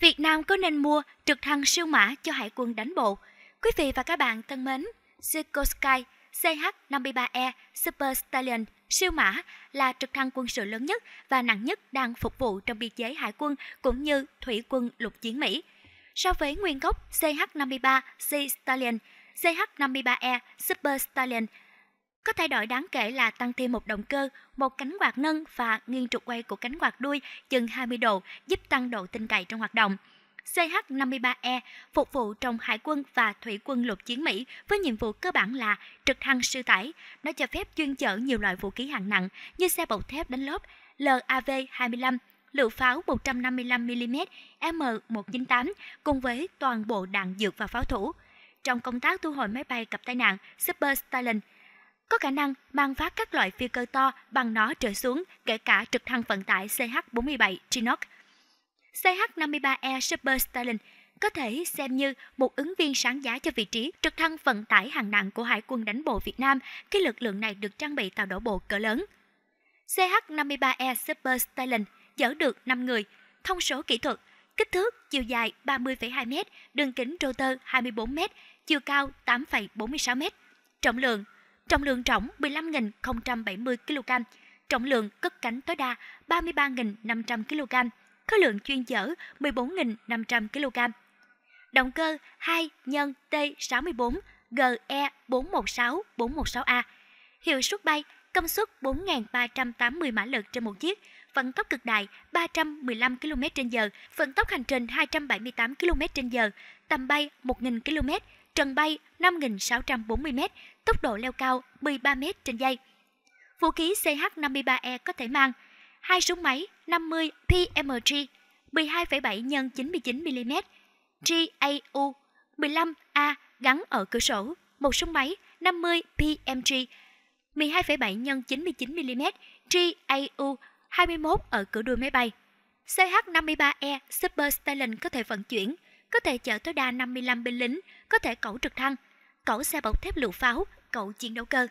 Việt Nam có nên mua trực thăng siêu mã cho hải quân đánh bộ? Quý vị và các bạn thân mến, Sikorsky CH-53E Super Stallion siêu mã là trực thăng quân sự lớn nhất và nặng nhất đang phục vụ trong biên chế hải quân cũng như thủy quân lục chiến Mỹ. So với nguyên gốc CH-53C Stallion, CH-53E Super Stallion có thay đổi đáng kể là tăng thêm một động cơ, một cánh quạt nâng và nghiêng trục quay của cánh quạt đuôi chừng 20 độ giúp tăng độ tin cậy trong hoạt động. CH-53E phục vụ trong hải quân và thủy quân lục chiến Mỹ với nhiệm vụ cơ bản là trực thăng sư tải. Nó cho phép chuyên chở nhiều loại vũ khí hạng nặng như xe bọc thép đánh lốp LAV-25, lựu pháo 155mm M198 cùng với toàn bộ đạn dược và pháo thủ. Trong công tác thu hồi máy bay gặp tai nạn Super Stalin có khả năng mang phát các loại phi cơ to bằng nó trở xuống, kể cả trực thăng vận tải CH-47 Chinook. CH-53E Super Stalin có thể xem như một ứng viên sáng giá cho vị trí trực thăng vận tải hạng nặng của Hải quân đánh bộ Việt Nam khi lực lượng này được trang bị tàu đổ bộ cỡ lớn. CH-53E Super Stalin chở được 5 người, thông số kỹ thuật, kích thước chiều dài 30,2m, đường kính rotor 24m, chiều cao 8,46m, trọng lượng trọng lượng trỏng 15.070 kg, trọng lượng cất cánh tối đa 33.500 kg, khối lượng chuyên chở 14.500 kg. Động cơ 2 nhân T64 GE416416A, hiệu suất bay công suất 4.380 mã lực trên một chiếc, vận tốc cực đại 315 km/h, vận tốc hành trình 278 km/h, tầm bay 1.000 km, trần bay 5.640m, tốc độ leo cao 13m trên giây. Vũ khí CH-53E có thể mang hai súng máy 50 PMG 12,7 x 99mm GAU 15A gắn ở cửa sổ, một súng máy 50 PMG 12,7 x 99mm GAU 21 ở cửa đuôi máy bay. CH-53E Super stalin có thể vận chuyển có thể chở tối đa 55 binh lính, có thể cẩu trực thăng, cẩu xe bọc thép lựu pháo, cẩu chiến đấu cơ.